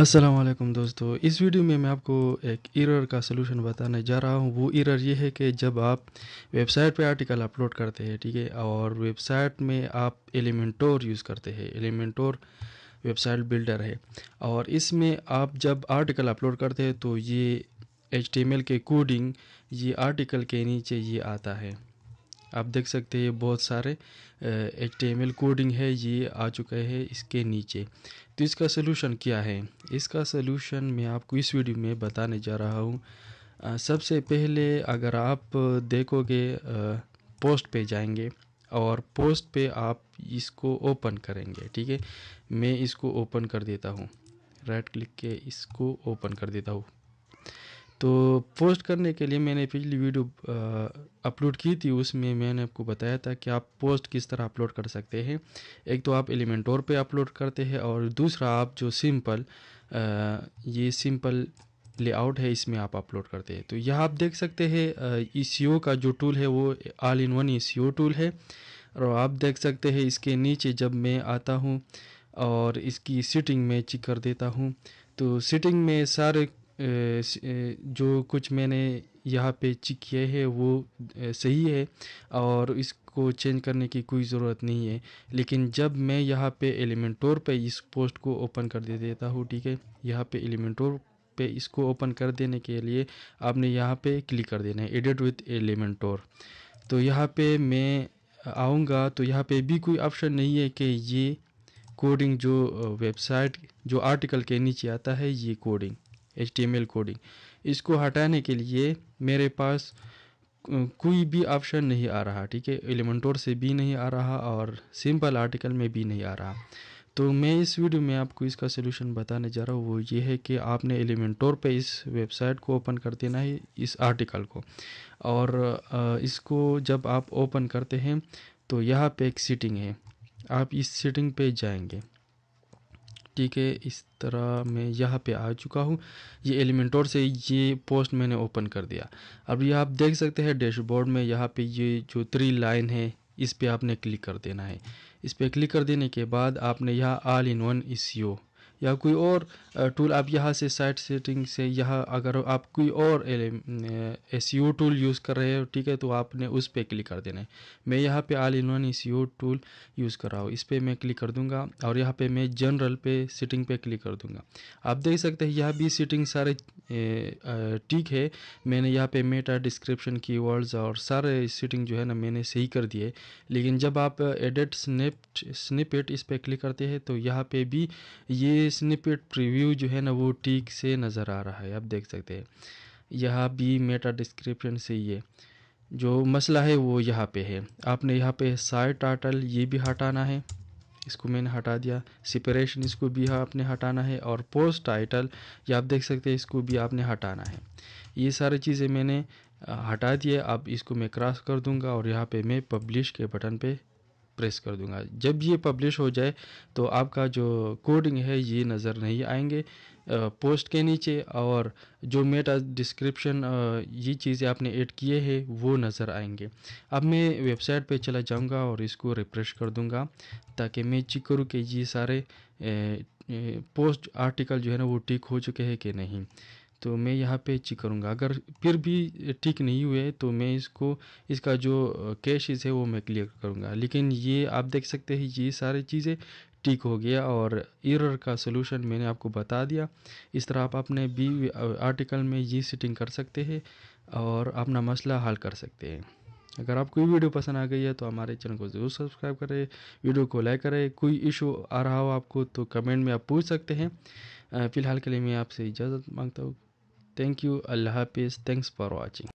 असलम दोस्तों इस वीडियो में मैं आपको एक एरर का सलूशन बताने जा रहा हूँ वो एरर ये है कि जब आप वेबसाइट पे आर्टिकल अपलोड करते हैं ठीक है और वेबसाइट में आप एलिमेंटोर यूज़ करते हैं एलिमेंटोर वेबसाइट बिल्डर है और इसमें आप जब आर्टिकल अपलोड करते हैं तो ये एच एम एल के कोडिंग ये आर्टिकल के नीचे ये आता है आप देख सकते हैं बहुत सारे एच कोडिंग है ये आ चुका है इसके नीचे तो इसका सलूशन क्या है इसका सलूशन मैं आपको इस वीडियो में बताने जा रहा हूँ सबसे पहले अगर आप देखोगे पोस्ट पे जाएंगे और पोस्ट पे आप इसको ओपन करेंगे ठीक है मैं इसको ओपन कर देता हूँ राइट क्लिक के इसको ओपन कर देता हूँ तो पोस्ट करने के लिए मैंने पिछली वीडियो अपलोड की थी उसमें मैंने आपको बताया था कि आप पोस्ट किस तरह अपलोड कर सकते हैं एक तो आप एलिमेंटोर पे अपलोड करते हैं और दूसरा आप जो सिंपल ये सिंपल लेआउट है इसमें आप अपलोड करते हैं तो यह आप देख सकते हैं ई e का जो टूल है वो all in one E tool है और आप देख सकते हैं इसके नीचे जब मैं आता हूँ और इसकी सीटिंग में चिक कर देता हूँ तो सीटिंग में सारे जो कुछ मैंने यहाँ पे चेक किए है वो सही है और इसको चेंज करने की कोई ज़रूरत नहीं है लेकिन जब मैं यहाँ पे एलिमेंटोर पे इस पोस्ट को ओपन कर दे देता हूँ ठीक है यहाँ पे एलिमेंटोर पे इसको ओपन कर देने के लिए आपने यहाँ पे क्लिक कर देना है एडिट विथ एलिमेंटोर तो यहाँ पे मैं आऊँगा तो यहाँ पे भी कोई ऑप्शन नहीं है कि ये कोडिंग जो वेबसाइट जो आर्टिकल के नीचे आता है ये कोडिंग एच कोडिंग इसको हटाने के लिए मेरे पास कोई भी ऑप्शन नहीं आ रहा ठीक है एलिमेंटोर से भी नहीं आ रहा और सिंपल आर्टिकल में भी नहीं आ रहा तो मैं इस वीडियो में आपको इसका सोल्यूशन बताने जा रहा हूँ वो ये है कि आपने एलिमेंटोर पे इस वेबसाइट को ओपन कर देना है इस आर्टिकल को और इसको जब आप ओपन करते हैं तो यहाँ पे एक सीटिंग है आप इस सीटिंग पे जाएंगे ठीक है इस तरह मैं यहाँ पे आ चुका हूँ ये एलिमेंटोर से ये पोस्ट मैंने ओपन कर दिया अब ये आप देख सकते हैं डैशबोर्ड में यहाँ पे ये जो थ्री लाइन है इस पर आपने क्लिक कर देना है इस पर क्लिक कर देने के बाद आपने यहाँ आल इन वन इस या कोई और टूल आप यहाँ से साइट सेटिंग से यहाँ अगर आप कोई और एस टूल यूज़ कर रहे हो ठीक है तो आपने उस पर क्लिक कर देना है मैं यहाँ पे all in one S tool use कर रहा हूँ इस पर मैं क्लिक कर दूँगा और यहाँ पे मैं जनरल पे सेटिंग पे क्लिक कर दूँगा आप देख सकते हैं यह भी सेटिंग सारे ठीक है मैंने यहाँ पे मेटा डिस्क्रिप्शन वर्ड्स और सारे सेटिंग जो है ना मैंने सही कर दिए लेकिन जब आप एडिट स्निप स्निपेट इस पर क्लिक करते हैं तो यहाँ पर भी ये स्निपेट प्रीव्यू जो है ना वो ठीक से नज़र आ रहा है आप देख सकते हैं यहाँ भी मेटा डिस्क्रिप्शन से ये जो मसला है वो यहाँ पे है आपने यहाँ पे साइड टाटल ये भी हटाना है इसको मैंने हटा दिया सिपरेशन इसको भी आपने हटाना है और पोस्ट टाइटल ये आप देख सकते हैं इसको भी आपने हटाना है ये सारी चीज़ें मैंने हटा दिए अब इसको मैं क्रॉस कर दूंगा और यहाँ पे मैं पब्लिश के बटन पे प्रेस कर दूंगा जब ये पब्लिश हो जाए तो आपका जो कोडिंग है ये नज़र नहीं आएंगे पोस्ट के नीचे और जो मेटा डिस्क्रिप्शन ये चीज़ें आपने ऐड किए हैं वो नज़र आएंगे अब मैं वेबसाइट पे चला जाऊंगा और इसको रिफ्रेश कर दूंगा ताकि मैं चेक करूँ कि ये सारे पोस्ट आर्टिकल जो है ना वो टिक हो चुके हैं कि नहीं तो मैं यहाँ पे चेक करूँगा अगर फिर भी ठीक नहीं हुए तो मैं इसको इसका जो कैशेज़ है वो मैं क्लियर करूँगा लेकिन ये आप देख सकते हैं ये सारी चीज़ें ठीक हो गया और एरर का सलूशन मैंने आपको बता दिया इस तरह आप अपने बी आर्टिकल में ये सेटिंग कर सकते हैं और अपना मसला हल कर सकते हैं अगर आपको ये वीडियो पसंद आ गई है तो हमारे चैनल को ज़रूर सब्सक्राइब करें वीडियो को लाइक करें कोई इशू आ रहा हो आपको तो कमेंट में आप पूछ सकते हैं फ़िलहाल के लिए मैं आपसे इजाज़त मांगता हूँ Thank you. Allah Hafiz. Thanks for watching.